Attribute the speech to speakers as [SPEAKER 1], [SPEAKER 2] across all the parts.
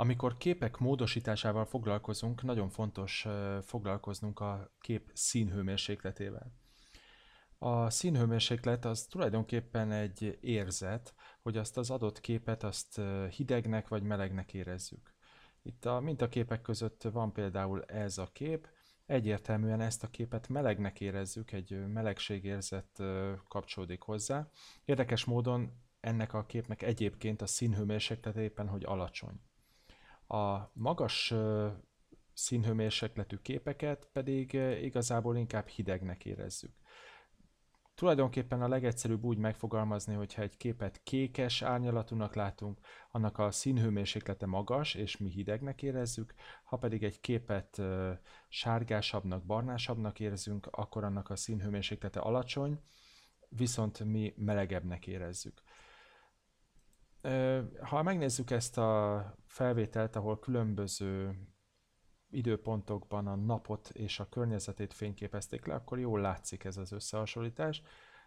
[SPEAKER 1] Amikor képek módosításával foglalkozunk, nagyon fontos foglalkoznunk a kép színhőmérsékletével. A színhőmérséklet az tulajdonképpen egy érzet, hogy azt az adott képet azt hidegnek vagy melegnek érezzük. Itt a mintaképek között van például ez a kép, egyértelműen ezt a képet melegnek érezzük, egy melegségérzet kapcsolódik hozzá. Érdekes módon ennek a képnek egyébként a színhőmérséklet éppen, hogy alacsony. A magas színhőmérsékletű képeket pedig igazából inkább hidegnek érezzük. Tulajdonképpen a legegyszerűbb úgy megfogalmazni, hogyha egy képet kékes árnyalatúnak látunk, annak a színhőmérséklete magas, és mi hidegnek érezzük, ha pedig egy képet sárgásabbnak, barnásabbnak érzünk, akkor annak a színhőmérséklete alacsony, viszont mi melegebbnek érezzük. Ha megnézzük ezt a felvételt, ahol különböző időpontokban a napot és a környezetét fényképezték le, akkor jól látszik ez az összehasonlítás.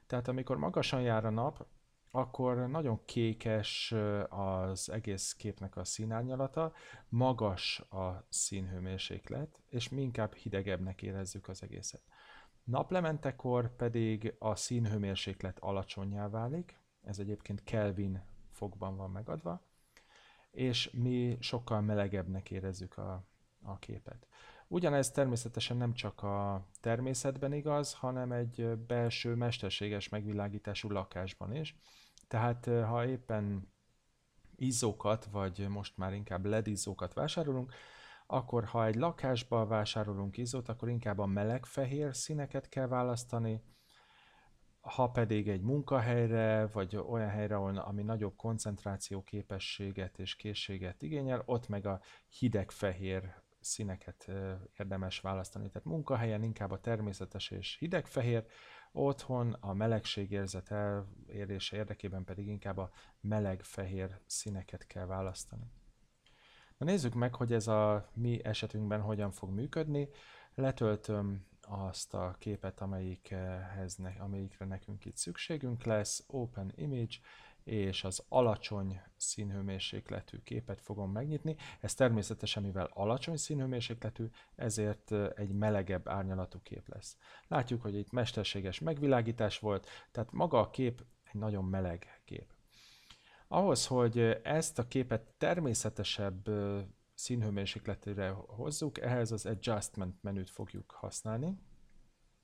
[SPEAKER 1] Tehát amikor magasan jár a nap, akkor nagyon kékes az egész képnek a színárnyalata, magas a színhőmérséklet, és mi inkább hidegebbnek érezzük az egészet. Naplementekor pedig a színhőmérséklet alacsonyá válik, ez egyébként Kelvin fogban van megadva, és mi sokkal melegebbnek érezzük a, a képet. Ugyanez természetesen nem csak a természetben igaz, hanem egy belső mesterséges megvilágítású lakásban is. Tehát eh, ha éppen izzókat, vagy most már inkább LED izzókat vásárolunk, akkor ha egy lakásban vásárolunk izzót, akkor inkább a meleg-fehér színeket kell választani, ha pedig egy munkahelyre, vagy olyan helyre, ami nagyobb koncentráció képességet és készséget igényel, ott meg a hidegfehér színeket érdemes választani. Tehát munkahelyen inkább a természetes és hidegfehér, otthon a melegségérzet elérése érdekében pedig inkább a melegfehér színeket kell választani. Na nézzük meg, hogy ez a mi esetünkben hogyan fog működni. Letöltöm azt a képet, amelyikhez, amelyikre nekünk itt szükségünk lesz, Open Image, és az alacsony színhőmérsékletű képet fogom megnyitni. Ez természetesen, mivel alacsony színhőmérsékletű, ezért egy melegebb árnyalatú kép lesz. Látjuk, hogy itt mesterséges megvilágítás volt, tehát maga a kép egy nagyon meleg kép. Ahhoz, hogy ezt a képet természetesebb színhőmérsékletére hozzuk, ehhez az Adjustment menüt fogjuk használni,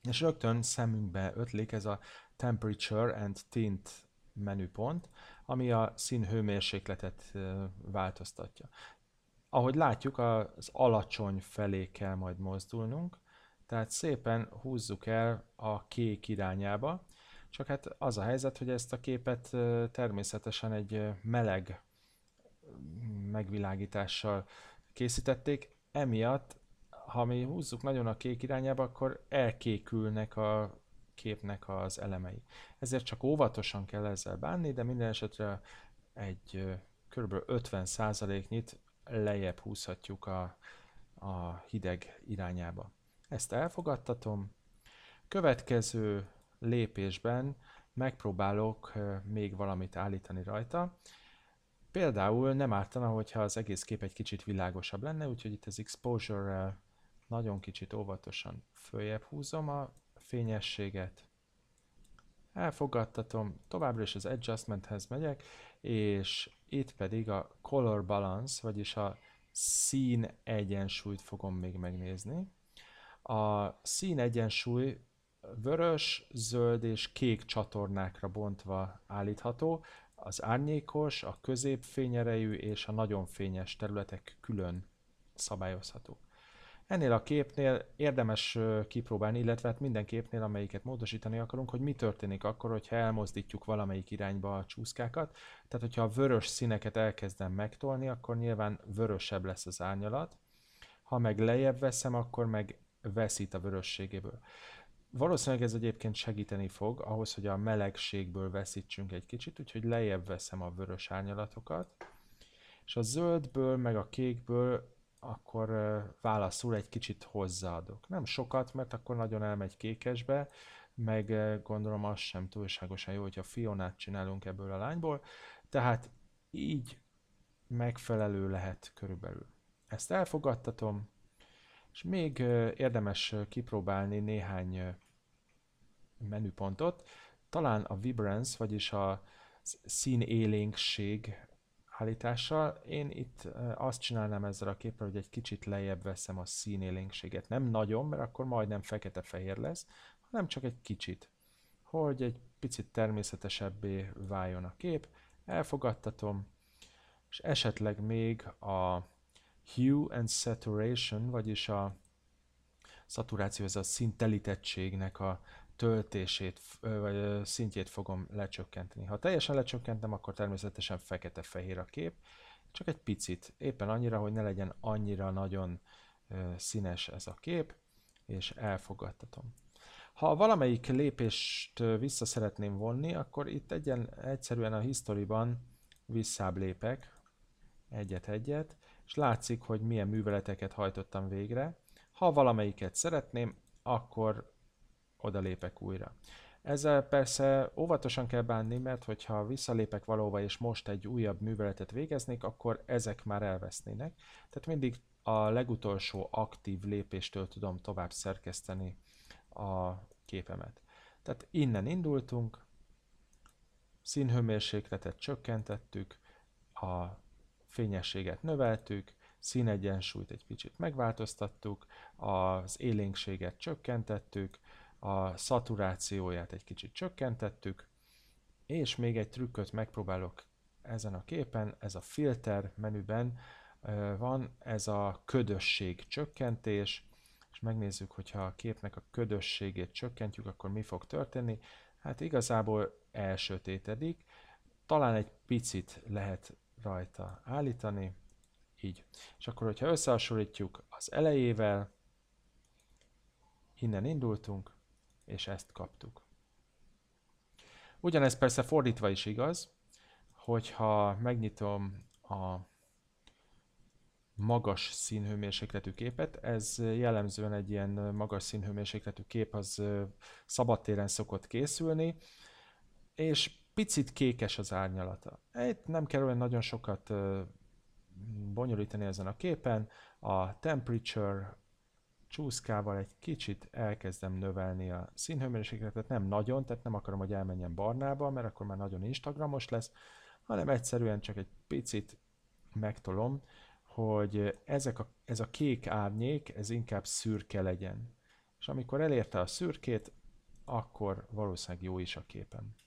[SPEAKER 1] és rögtön szemünkbe ötlik ez a Temperature and Tint menüpont, ami a színhőmérsékletet változtatja. Ahogy látjuk, az alacsony felé kell majd mozdulnunk, tehát szépen húzzuk el a kék irányába, csak hát az a helyzet, hogy ezt a képet természetesen egy meleg megvilágítással készítették. Emiatt, ha mi húzzuk nagyon a kék irányába, akkor elkékülnek a képnek az elemei. Ezért csak óvatosan kell ezzel bánni, de minden esetre egy kb. 50%-nyit lejjebb húzhatjuk a, a hideg irányába. Ezt elfogadtatom. Következő lépésben megpróbálok még valamit állítani rajta. Például nem ártana, hogyha az egész kép egy kicsit világosabb lenne, úgyhogy itt az exposure nagyon kicsit óvatosan följebb húzom a fényességet. Elfogadtatom, továbbra is az adjustmenthez megyek, és itt pedig a color balance, vagyis a szín egyensúlyt fogom még megnézni. A szín egyensúly vörös, zöld és kék csatornákra bontva állítható. Az árnyékos, a középfényerejű és a nagyon fényes területek külön szabályozhatók. Ennél a képnél érdemes kipróbálni, illetve hát minden képnél, amelyiket módosítani akarunk, hogy mi történik akkor, hogyha elmozdítjuk valamelyik irányba a csúszkákat. Tehát, hogyha a vörös színeket elkezdem megtolni, akkor nyilván vörösebb lesz az árnyalat. Ha meg lejjebb veszem, akkor meg veszít a vörösségéből. Valószínűleg ez egyébként segíteni fog ahhoz, hogy a melegségből veszítsünk egy kicsit, úgyhogy lejjebb veszem a vörös árnyalatokat, és a zöldből meg a kékből akkor válaszul egy kicsit hozzáadok. Nem sokat, mert akkor nagyon elmegy kékesbe, meg gondolom az sem túlságosan jó, hogyha Fionát csinálunk ebből a lányból, tehát így megfelelő lehet körülbelül. Ezt elfogadtatom, és még érdemes kipróbálni néhány menüpontot. Talán a Vibrance, vagyis a színélénkség állítással. Én itt azt csinálnám ezzel a képpel, hogy egy kicsit lejjebb veszem a színélénkséget. Nem nagyon, mert akkor majdnem fekete-fehér lesz, hanem csak egy kicsit. Hogy egy picit természetesebbé váljon a kép. Elfogadtatom, és esetleg még a Hue and Saturation, vagyis a szaturáció, ez a szintelítettségnek a töltését, vagy szintjét fogom lecsökkenteni. Ha teljesen lecsökkentem, akkor természetesen fekete-fehér a kép, csak egy picit, éppen annyira, hogy ne legyen annyira nagyon színes ez a kép, és elfogadtatom. Ha valamelyik lépést vissza szeretném vonni, akkor itt egyen, egyszerűen a historiban visszább lépek, egyet-egyet, és látszik, hogy milyen műveleteket hajtottam végre. Ha valamelyiket szeretném, akkor oda lépek újra. Ezzel persze óvatosan kell bánni, mert hogyha visszalépek valóban és most egy újabb műveletet végeznék, akkor ezek már elvesznének. Tehát mindig a legutolsó aktív lépéstől tudom tovább szerkeszteni a képemet. Tehát innen indultunk, színhőmérsékletet csökkentettük, a fényességet növeltük, színegyensúlyt egy kicsit megváltoztattuk, az élénkséget csökkentettük, a szaturációját egy kicsit csökkentettük, és még egy trükköt megpróbálok ezen a képen, ez a filter menüben van, ez a ködösség csökkentés, és megnézzük, hogyha a képnek a ködösségét csökkentjük, akkor mi fog történni. Hát igazából elsötétedik, talán egy picit lehet rajta állítani, így. És akkor, hogyha összehasonlítjuk az elejével, innen indultunk, és ezt kaptuk. Ugyanez persze fordítva is igaz, hogyha megnyitom a magas színhőmérsékletű képet, ez jellemzően egy ilyen magas színhőmérsékletű kép, az szabadtéren szokott készülni, és picit kékes az árnyalata. Itt nem kell olyan nagyon sokat bonyolítani ezen a képen. A temperature csúszkával egy kicsit elkezdem növelni a színhőmérsékletet, nem nagyon, tehát nem akarom, hogy elmenjen barnába, mert akkor már nagyon instagramos lesz, hanem egyszerűen csak egy picit megtolom, hogy ezek a, ez a kék árnyék, ez inkább szürke legyen. És amikor elérte a szürkét, akkor valószínűleg jó is a képen.